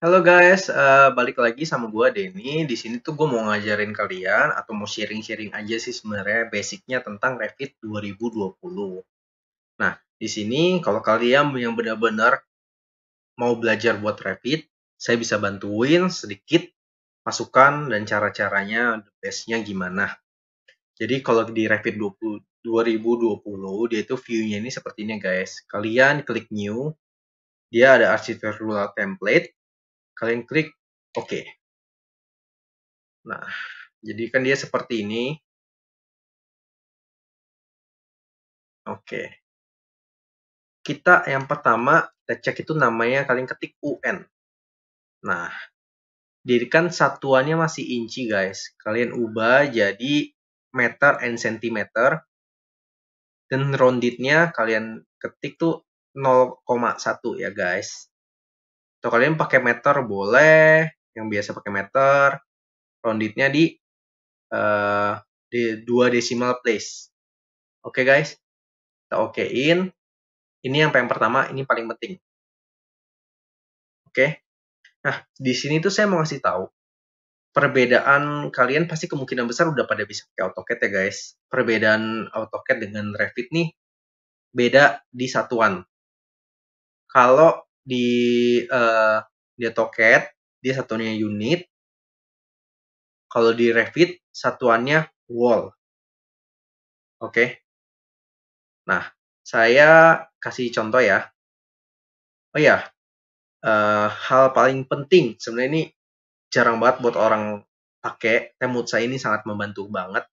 Halo guys, uh, balik lagi sama gue Denny. Di sini tuh gue mau ngajarin kalian atau mau sharing-sharing aja sih sebenarnya basicnya tentang Revit 2020. Nah, di sini kalau kalian yang benar-benar mau belajar buat Revit, saya bisa bantuin sedikit masukan dan cara-caranya the bestnya gimana. Jadi kalau di Revit 20, 2020 dia itu view-nya ini seperti ini guys. Kalian klik new, dia ada arsitektural template, kalian klik oke Nah, jadi kan dia seperti ini. Oke. Kita yang pertama, kita cek itu namanya kalian ketik UN. Nah, dirikan satuannya masih inci guys. Kalian ubah jadi meter and centimeter. Dan nya kalian ketik tuh 0,1 ya guys atau kalian pakai meter boleh yang biasa pakai meter roundednya di uh, di dua decimal place oke okay, guys kita okein ini yang paling pertama ini paling penting oke okay? nah di sini tuh saya mau kasih tahu perbedaan kalian pasti kemungkinan besar udah pada bisa pakai AutoCAD ya guys. Perbedaan AutoCAD dengan Revit nih beda di satuan. Kalau di uh, dia toket, dia satunya unit. Kalau di Revit satuannya wall. Oke. Okay. Nah, saya kasih contoh ya. Oh ya, uh, hal paling penting sebenarnya ini jarang banget buat orang pakai. saya ini sangat membantu banget.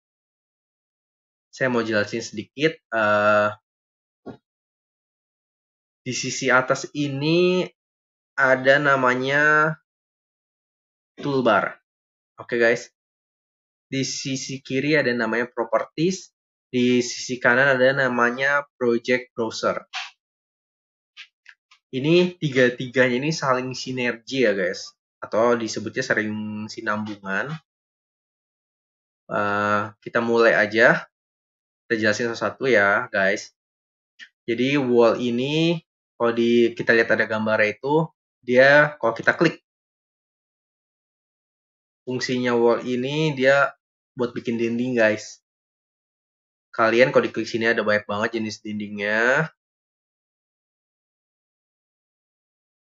Saya mau jelasin sedikit. Uh, di sisi atas ini ada namanya toolbar. Oke okay guys. Di sisi kiri ada namanya properties, di sisi kanan ada namanya project browser. Ini tiga-tiganya ini saling sinergi ya guys, atau disebutnya sering sinambungan. Uh, kita mulai aja, kita jelasin satu-satu ya guys. Jadi wall ini kalau di kita lihat ada gambar itu dia kalau kita klik fungsinya wall ini dia buat bikin dinding guys kalian kalau diklik sini ada banyak banget jenis dindingnya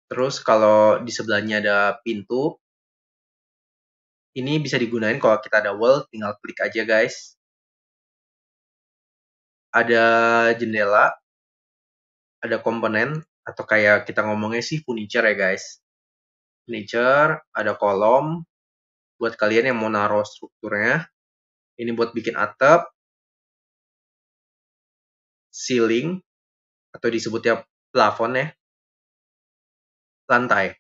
terus kalau di sebelahnya ada pintu ini bisa digunain kalau kita ada wall tinggal klik aja guys ada jendela ada komponen atau kayak kita ngomongnya sih furniture ya guys. Furniture, ada kolom buat kalian yang mau naruh strukturnya. Ini buat bikin atap, ceiling atau disebutnya plafon ya. Lantai.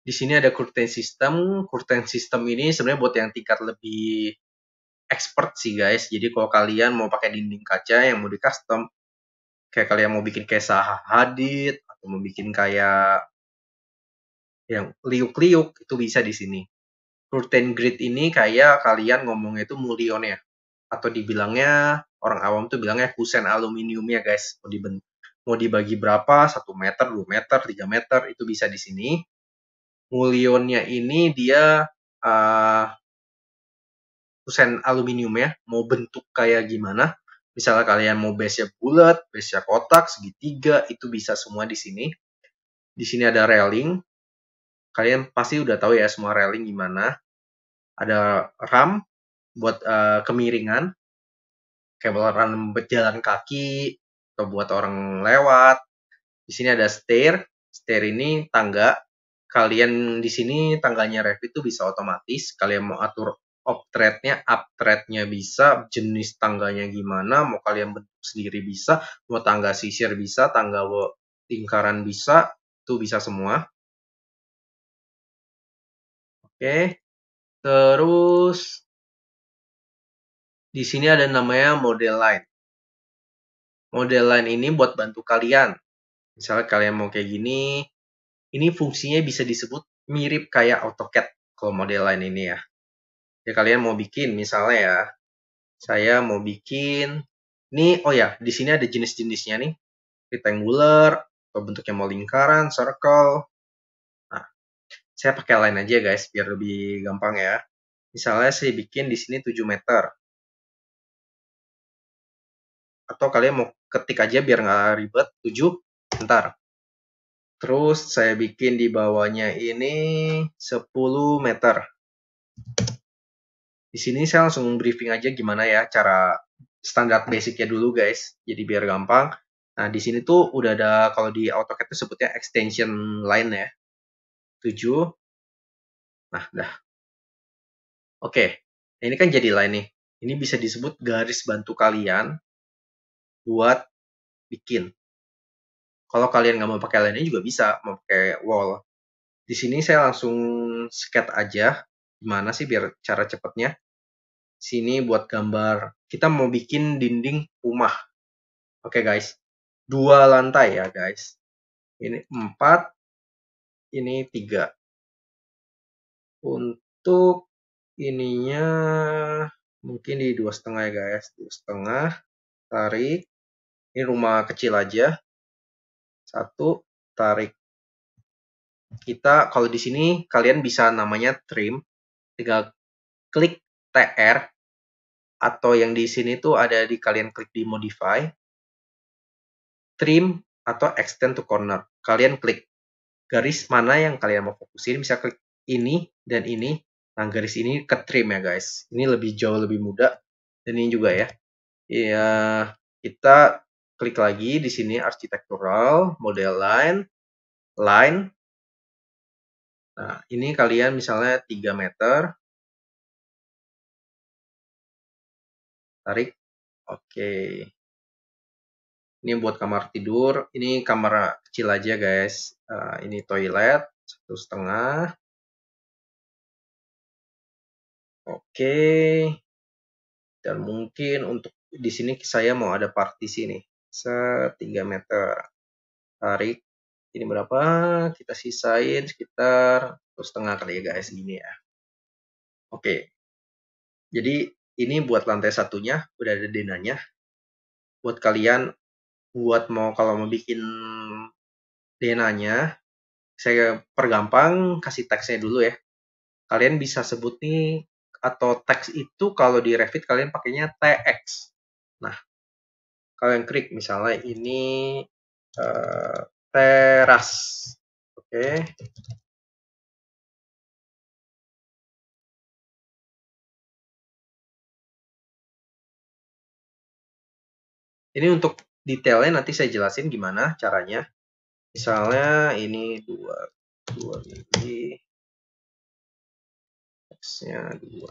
Di sini ada curtain system. Curtain system ini sebenarnya buat yang tingkat lebih expert sih guys. Jadi kalau kalian mau pakai dinding kaca yang mau di custom, kayak kalian mau bikin kayak Saha atau mau bikin kayak yang liuk-liuk itu bisa di sini. Curtain grid ini kayak kalian ngomongnya itu ya atau dibilangnya orang awam tuh bilangnya kusen aluminium ya guys mau mau dibagi berapa, Satu meter, dua meter, tiga meter, itu bisa di sini. Mulionnya ini dia uh, kusen aluminium ya, mau bentuk kayak gimana. Misalnya kalian mau base-nya bulat, base-nya kotak, segitiga, itu bisa semua di sini. Di sini ada railing. Kalian pasti udah tahu ya semua railing gimana. Ada ram buat uh, kemiringan. Kayak ram berjalan kaki atau buat orang lewat. Di sini ada stair. Stair ini tangga. Kalian di sini tangganya Revit itu bisa otomatis. Kalian mau atur uptrendnya uptrendnya bisa jenis tangganya gimana mau kalian bentuk sendiri bisa mau tangga sisir bisa tangga lingkaran bisa itu bisa semua oke terus di sini ada namanya model line model line ini buat bantu kalian misalnya kalian mau kayak gini ini fungsinya bisa disebut mirip kayak AutoCAD kalau model line ini ya ya kalian mau bikin misalnya ya saya mau bikin nih, oh ya di sini ada jenis-jenisnya nih rectangular atau bentuknya mau lingkaran circle nah saya pakai line aja guys biar lebih gampang ya misalnya saya bikin di sini 7 meter atau kalian mau ketik aja biar nggak ribet 7 ntar terus saya bikin di bawahnya ini 10 meter di sini saya langsung briefing aja gimana ya cara standar basicnya dulu guys. Jadi biar gampang. Nah di sini tuh udah ada kalau di AutoCAD itu sebutnya extension line ya. 7. Nah dah. Oke. Nah, ini kan jadi line nih. Ini bisa disebut garis bantu kalian buat bikin. Kalau kalian nggak mau pakai line ini juga bisa, mau pakai wall. Di sini saya langsung sket aja gimana sih biar cara cepatnya sini buat gambar kita mau bikin dinding rumah oke okay, guys dua lantai ya guys ini empat ini tiga untuk ininya mungkin di dua setengah ya guys dua setengah tarik ini rumah kecil aja satu tarik kita kalau di sini kalian bisa namanya trim tinggal klik TR atau yang di sini tuh ada di kalian klik di modify, trim atau extend to corner. Kalian klik garis mana yang kalian mau fokusin, bisa klik ini dan ini. Nah, garis ini ke trim ya, guys. Ini lebih jauh lebih mudah dan ini juga ya. ya kita klik lagi di sini architectural, model line, line, Nah, ini kalian misalnya 3 meter. Tarik. Oke. Ini buat kamar tidur. Ini kamar kecil aja guys. Uh, ini toilet. Satu setengah. Oke. Dan mungkin untuk di sini saya mau ada partisi nih. Setiga meter. Tarik ini berapa? Kita sisain sekitar terus setengah kali ya guys gini ya. Oke. Jadi ini buat lantai satunya udah ada denanya. Buat kalian buat mau kalau mau bikin denanya saya pergampang kasih teksnya dulu ya. Kalian bisa sebut nih atau teks itu kalau di Revit kalian pakainya TX. Nah, kalian klik misalnya ini uh, teras. Oke. Ini untuk detailnya nanti saya jelasin gimana caranya. Misalnya ini dua, dua ini x dua.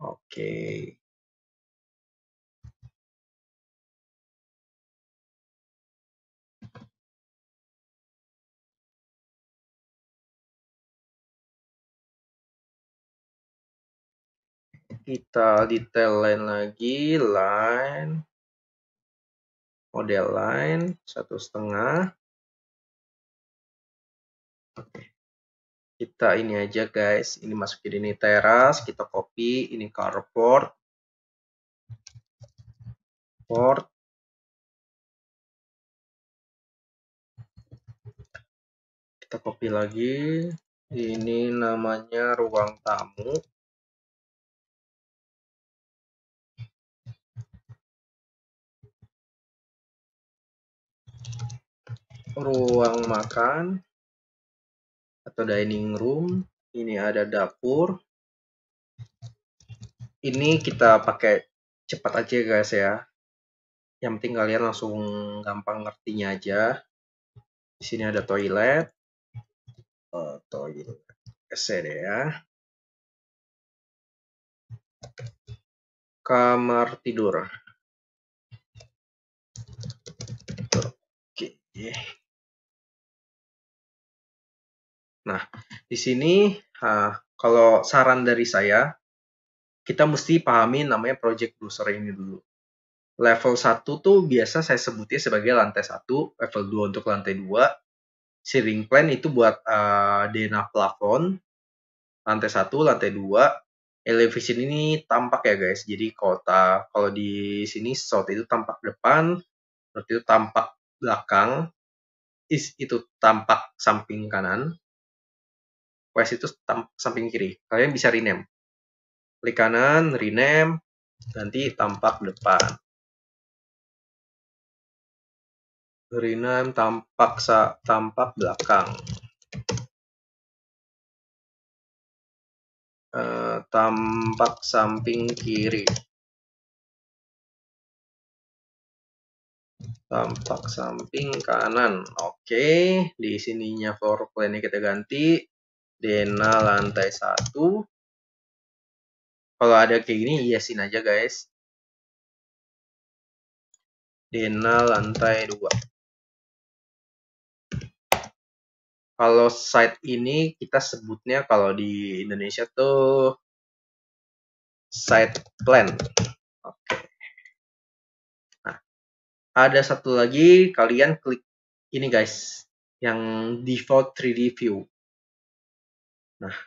Oke. Okay. kita detail line lagi line model line satu setengah oke kita ini aja guys ini masukin ini teras kita copy ini carport port kita copy lagi ini namanya ruang tamu ruang makan atau dining room. Ini ada dapur. Ini kita pakai cepat aja guys ya. Yang penting kalian langsung gampang ngertinya aja. Di sini ada toilet. Oh, toilet SD ya. Kamar tidur. Oke. Nah, di sini uh, kalau saran dari saya, kita mesti pahami namanya project browser ini dulu. Level 1 tuh biasa saya sebutnya sebagai lantai 1, level 2 untuk lantai 2, ceiling plan itu buat uh, ah, DNA plafon, lantai 1, lantai 2, elevation ini tampak ya guys, jadi kota, kalau di sini shot itu tampak depan, north itu tampak belakang, is itu tampak samping kanan, West itu samping kiri. Kalian bisa rename. Klik kanan, rename, nanti tampak depan. Rename tampak sa tampak belakang. Uh, tampak samping kiri. Tampak samping kanan. Oke, okay. di sininya floor plan-nya kita ganti. Dena lantai 1. Kalau ada kayak gini, iasin aja guys. Dena lantai 2. Kalau site ini kita sebutnya kalau di Indonesia tuh site plan. Oke. Nah, ada satu lagi kalian klik ini guys yang default 3D view. Nah,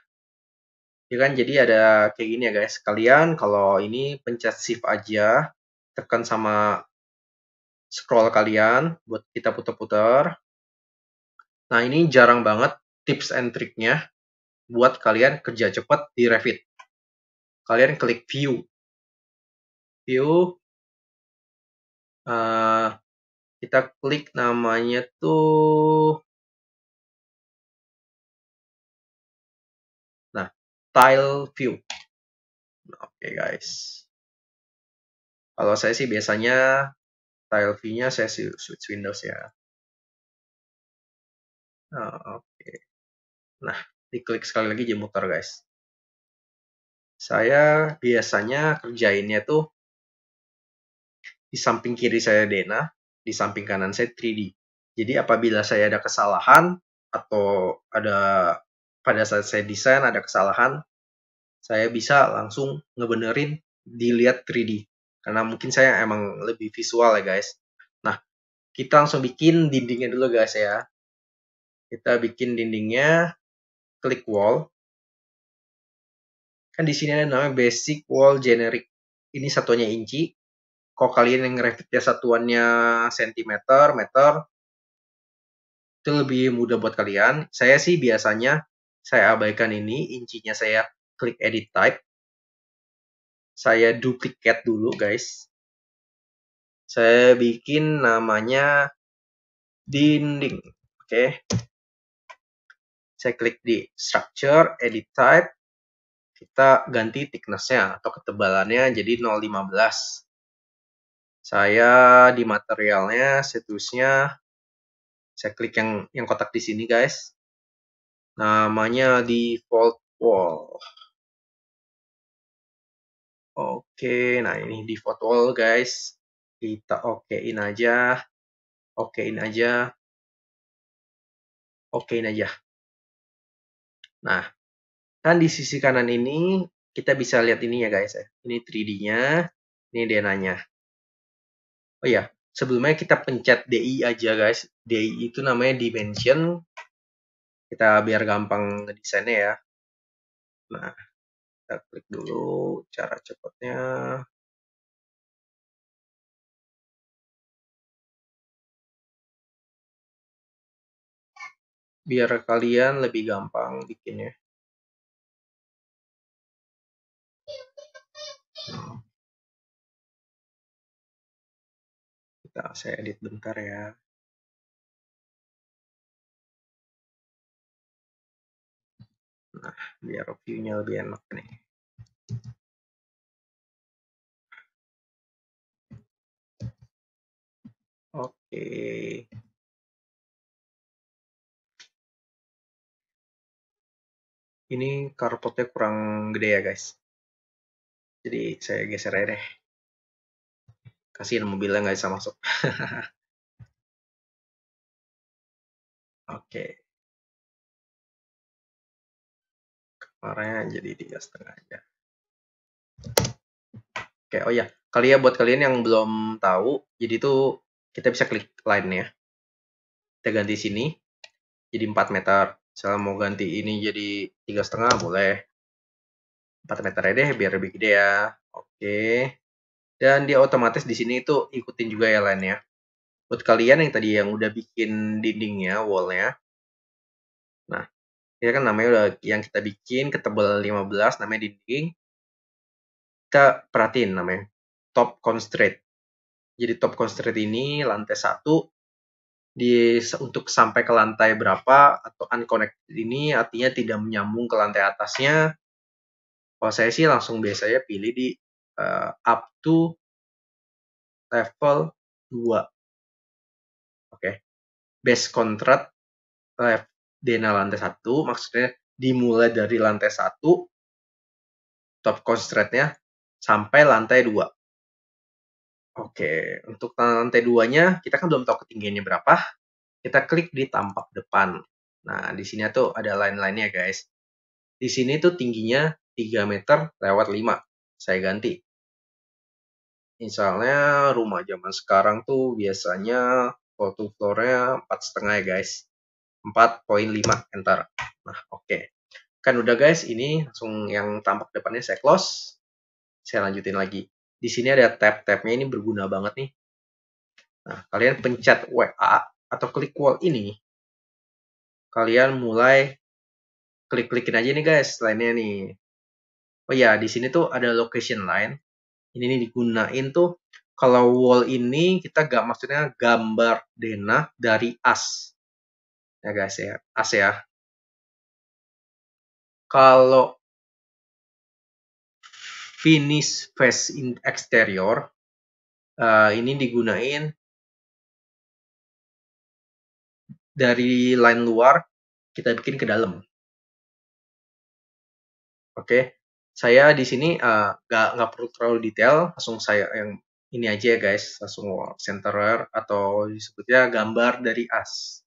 ya kan jadi ada kayak gini ya guys. Kalian kalau ini pencet shift aja, tekan sama scroll kalian buat kita putar-putar. Nah, ini jarang banget tips and triknya buat kalian kerja cepat di Revit. Kalian klik view. View. Uh, kita klik namanya tuh tile view. Oke okay, guys. Kalau saya sih biasanya tile view-nya saya switch Windows ya. Oh, Oke. Okay. Nah, diklik sekali lagi jemputer guys. Saya biasanya kerjainnya tuh di samping kiri saya Dena, di samping kanan saya 3D. Jadi apabila saya ada kesalahan atau ada pada saat saya desain ada kesalahan, saya bisa langsung ngebenerin dilihat 3D. Karena mungkin saya emang lebih visual ya guys. Nah, kita langsung bikin dindingnya dulu guys ya. Kita bikin dindingnya, klik wall. Kan di sini ada namanya basic wall generic. Ini satunya inci. Kalau kalian yang ya satuannya sentimeter, meter, itu lebih mudah buat kalian. Saya sih biasanya saya abaikan ini, incinya saya klik edit type. Saya duplikat dulu guys. Saya bikin namanya dinding. Oke. Okay. Saya klik di structure, edit type. Kita ganti thicknessnya atau ketebalannya jadi 0,15. Saya di materialnya, situsnya, saya klik yang yang kotak di sini guys namanya default wall oke nah ini default wall guys kita okein aja okein aja okein aja nah kan di sisi kanan ini kita bisa lihat ini ya guys ya. ini 3D-nya ini DNA-nya oh ya sebelumnya kita pencet DI aja guys DI itu namanya dimension kita biar gampang ngedesainnya ya. Nah, kita klik dulu cara cepatnya. Biar kalian lebih gampang bikinnya. Nah. Kita saya edit bentar ya. Nah, biar view-nya lebih enak nih. Oke. Ini carportnya kurang gede ya guys. Jadi saya geser aja deh. Kasihin mobilnya nggak bisa masuk. Oke. varnya jadi tiga setengah aja oke oh ya kali ya buat kalian yang belum tahu jadi itu kita bisa klik line ya kita ganti sini jadi 4 meter misalnya mau ganti ini jadi tiga setengah boleh 4 meter aja deh biar lebih gede ya oke dan dia otomatis di sini itu ikutin juga ya line ya buat kalian yang tadi yang udah bikin dindingnya wallnya ya kan namanya udah yang kita bikin ketebal 15 namanya dinding kita perhatiin namanya top constraint jadi top constraint ini lantai satu di untuk sampai ke lantai berapa atau unconnected ini artinya tidak menyambung ke lantai atasnya kalau saya sih langsung biasanya pilih di uh, up to level 2 oke okay. base contract level DNA lantai satu, maksudnya dimulai dari lantai satu top constraint-nya sampai lantai dua. Oke, untuk lantai duanya kita kan belum tahu ketinggiannya berapa. Kita klik di tampak depan. Nah, di sini tuh ada line-line-nya guys. Di sini tuh tingginya 3 meter lewat 5. Saya ganti. Misalnya rumah zaman sekarang tuh biasanya floor to floor-nya 4,5 ya guys. 4.5 enter. Nah, oke. Okay. Kan udah guys, ini langsung yang tampak depannya saya close. Saya lanjutin lagi. Di sini ada tab-tabnya ini berguna banget nih. Nah, kalian pencet WA atau klik wall ini. Kalian mulai klik-klikin aja nih guys lainnya nih. Oh ya, di sini tuh ada location line. Ini nih digunain tuh kalau wall ini kita gak maksudnya gambar denah dari as ya guys ya as ya Kalau finish face in exterior uh, ini digunain dari line luar kita bikin ke dalam. Oke, okay. saya di sini uh, nggak perlu terlalu detail, langsung saya yang ini aja ya guys, langsung centerer atau disebutnya gambar dari as.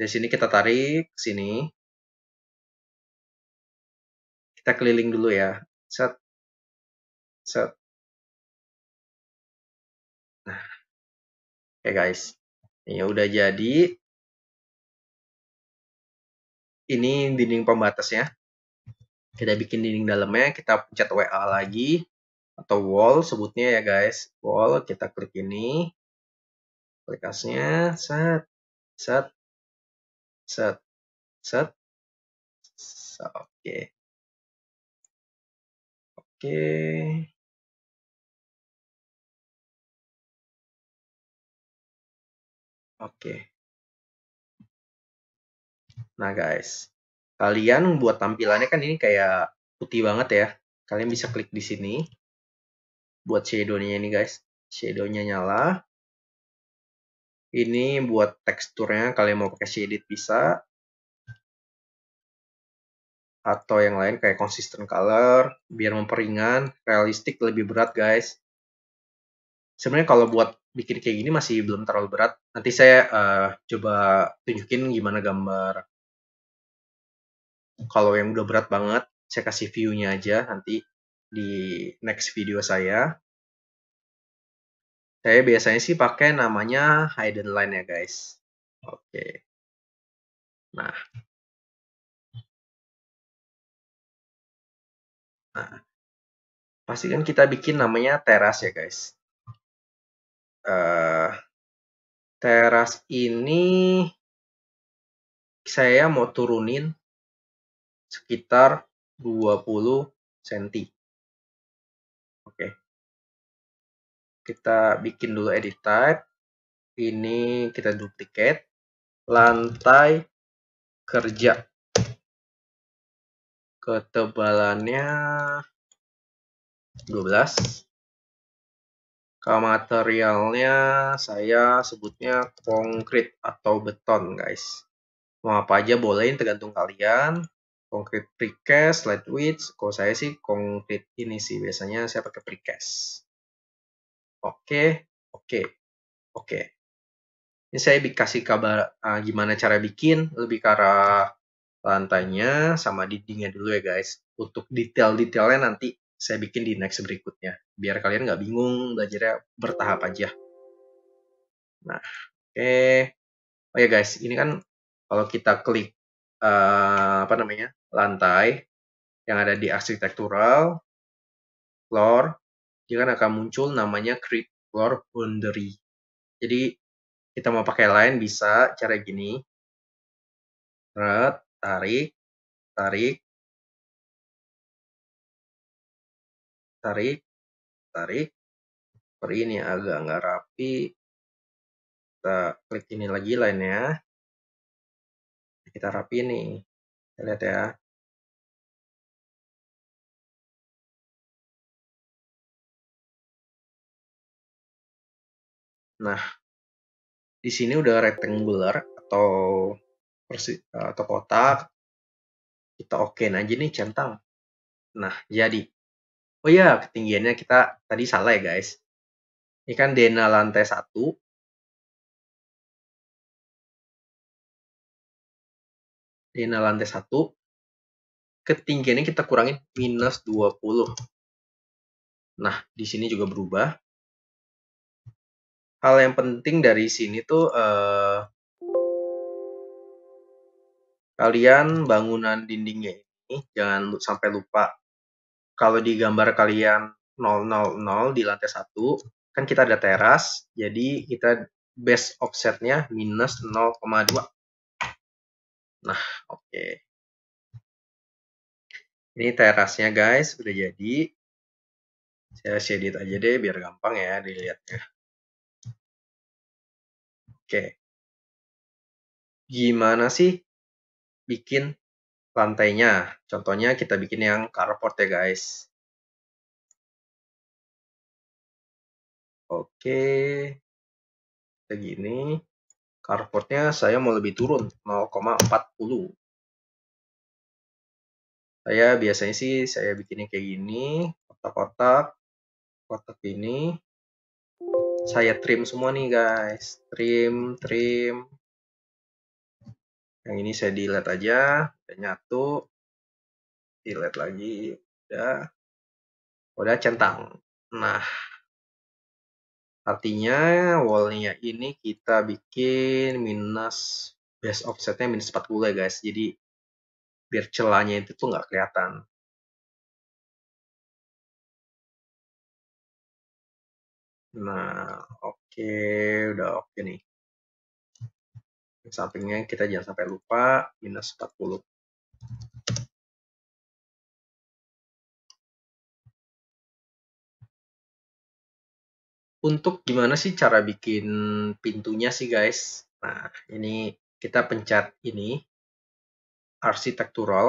Dari sini kita tarik sini. Kita keliling dulu ya. Set. Set. Nah. Oke okay guys. Ini ya udah jadi. Ini dinding pembatasnya. Kita bikin dinding dalamnya, kita pencet WA lagi atau wall sebutnya ya guys. Wall kita klik ini. Klik asnya, set, set, set set so, oke oke Oke. Nah guys, kalian buat tampilannya kan ini kayak putih banget ya. Kalian bisa klik di sini. Buat shadownya ini guys. Shadownya nyala. Ini buat teksturnya kalian mau pakai shaded bisa. Atau yang lain kayak consistent color, biar memperingan, realistik lebih berat guys. Sebenarnya kalau buat bikin kayak gini masih belum terlalu berat. Nanti saya uh, coba tunjukin gimana gambar. Kalau yang udah berat banget, saya kasih view-nya aja nanti di next video saya. Saya biasanya sih pakai namanya hidden line ya guys. Oke. Okay. Nah. Nah. Pastikan kita bikin namanya teras ya guys. Uh, teras ini saya mau turunin sekitar 20 cm. kita bikin dulu edit type ini kita duplikat lantai kerja ketebalannya 12 ke materialnya saya sebutnya konkrit atau beton guys mau apa aja bolehin tergantung kalian konkrit precast, lightweight, kalau saya sih konkrit ini sih biasanya saya pakai precast Oke, oke, oke. Ini saya kasih kabar uh, gimana cara bikin, lebih ke arah lantainya sama dindingnya dulu ya guys. Untuk detail-detailnya nanti saya bikin di next berikutnya. Biar kalian nggak bingung, belajarnya bertahap aja. Nah, oke. Okay. Oh ya guys, ini kan kalau kita klik uh, apa namanya lantai yang ada di arsitektural, floor, dia kan akan muncul namanya create floor boundary. Jadi kita mau pakai line bisa cara gini. Red, tarik, tarik, tarik, tarik. Seperti ini agak nggak rapi. Kita klik ini lagi lainnya. Kita rapi ini. Kita lihat ya. Nah, di sini udah rectangular atau persi eh, atau kotak. Kita okein aja nih centang. Nah, jadi. Oh ya, ketinggiannya kita tadi salah ya guys. Ini kan dena lantai 1. Dena lantai 1 ketinggiannya kita kurangin minus 20. Nah, di sini juga berubah hal yang penting dari sini tuh eh, kalian bangunan dindingnya ini jangan sampai lupa kalau di gambar kalian 000 di lantai satu kan kita ada teras jadi kita base offsetnya minus 0,2 nah oke okay. ini terasnya guys udah jadi saya shade aja deh biar gampang ya dilihatnya Oke. Gimana sih bikin lantainya? Contohnya kita bikin yang carport ya guys. Oke. gini Carportnya saya mau lebih turun. 0,40. Saya biasanya sih saya bikinnya kayak gini. Kotak-kotak. Kotak ini saya trim semua nih guys trim trim yang ini saya delete aja saya nyatu delete lagi udah udah centang nah artinya wallnya ini kita bikin minus base offsetnya minus 40 ya guys jadi biar celahnya itu tuh nggak kelihatan Nah, oke, udah oke nih. Sampingnya kita jangan sampai lupa, minus 40. Untuk gimana sih cara bikin pintunya sih guys? Nah, ini kita pencet ini, arsitektural,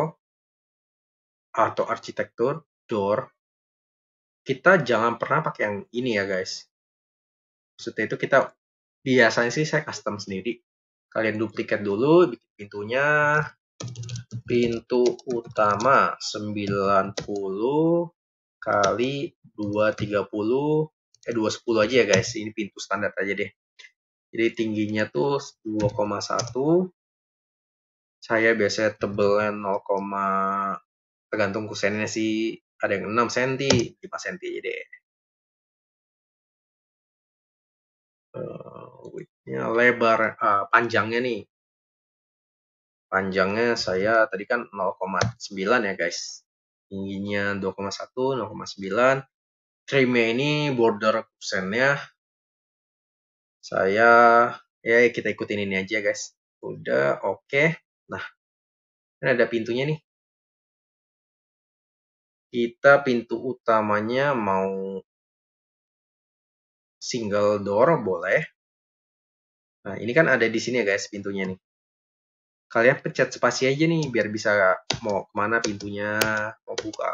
atau arsitektur, door. Kita jangan pernah pakai yang ini ya guys, maksudnya itu kita biasanya sih saya custom sendiri. Kalian duplikat dulu bikin pintunya. Pintu utama 90 kali 230 eh 210 aja ya guys. Ini pintu standar aja deh. Jadi tingginya tuh 2,1. Saya biasanya tebelnya 0, tergantung kusennya sih ada yang 6 cm, 5 cm aja deh. uh, eh, widthnya lebar, uh, panjangnya nih. Panjangnya saya tadi kan 0,9 ya guys, tingginya 2,1, 0,9, Trimnya ini border kusennya saya ya kita ikutin ini aja guys. Udah, oke. Nah, ini ada pintunya nih. Kita pintu utamanya mau single door boleh. Nah, ini kan ada di sini ya guys pintunya nih. Kalian pencet spasi aja nih biar bisa mau kemana pintunya, mau buka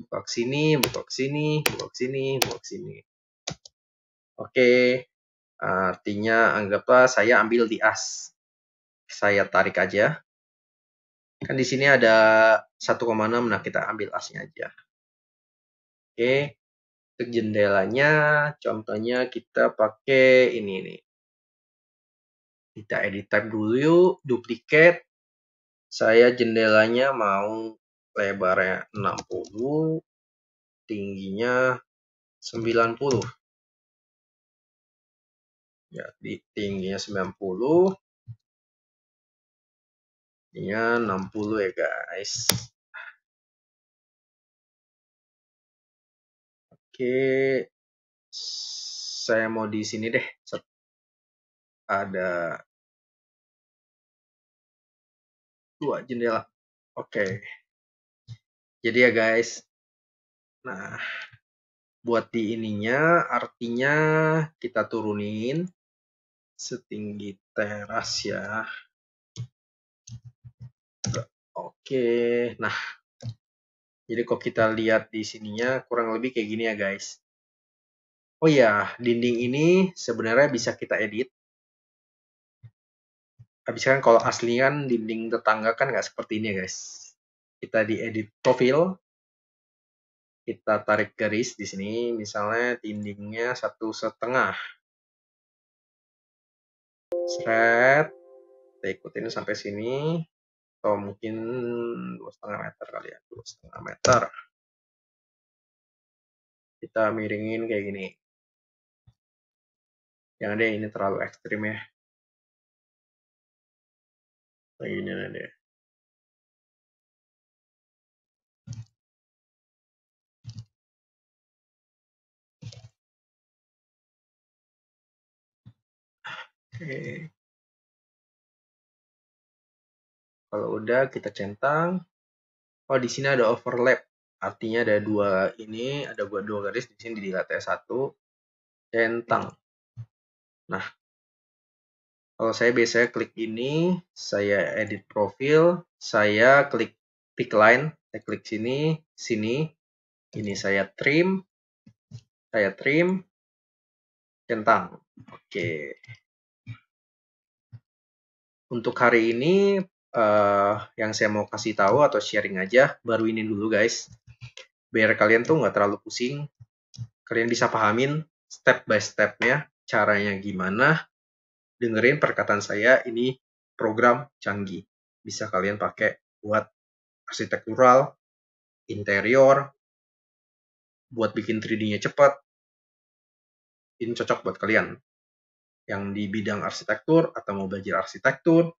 buka ke sini, buka ke sini, buka ke sini, buka ke sini. Oke, artinya anggaplah saya ambil di as. Saya tarik aja. Kan di sini ada 1,6, nah kita ambil asnya aja. Oke, ke jendelanya contohnya kita pakai ini nih kita edit type dulu yuk duplicate saya jendelanya mau lebarnya 60 tingginya 90 jadi ya, tingginya 90 Ini 60 ya guys Oke, saya mau di sini deh. Ada dua jendela. Oke. Jadi ya guys. Nah, buat di ininya artinya kita turunin setinggi teras ya. Oke. Nah, jadi kalau kita lihat di sininya kurang lebih kayak gini ya guys. Oh ya, dinding ini sebenarnya bisa kita edit. Habis kan kalau asli kan dinding tetangga kan nggak seperti ini ya guys. Kita di edit profil. Kita tarik garis di sini. Misalnya dindingnya satu setengah. Seret. Kita ikutin sampai sini atau mungkin dua setengah meter kali ya dua setengah meter kita miringin kayak gini yang ada ini terlalu ekstrim ya kayak gini deh Oke. Kalau udah kita centang. Oh, di sini ada overlap. Artinya ada dua ini, ada buat dua garis di sini di lantai satu. Centang. Nah, kalau saya biasanya klik ini, saya edit profil, saya klik pick line, saya klik sini, sini. Ini saya trim, saya trim, centang. Oke. Untuk hari ini uh, yang saya mau kasih tahu atau sharing aja baru ini dulu guys biar kalian tuh nggak terlalu pusing kalian bisa pahamin step by stepnya caranya gimana dengerin perkataan saya ini program canggih bisa kalian pakai buat arsitektural interior buat bikin 3D-nya cepat ini cocok buat kalian yang di bidang arsitektur atau mau belajar arsitektur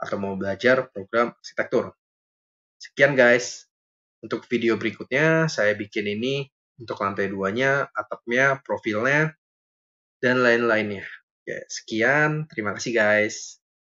atau mau belajar program arsitektur. Sekian guys. Untuk video berikutnya, saya bikin ini untuk lantai duanya, atapnya, profilnya, dan lain-lainnya. Oke, sekian. Terima kasih guys.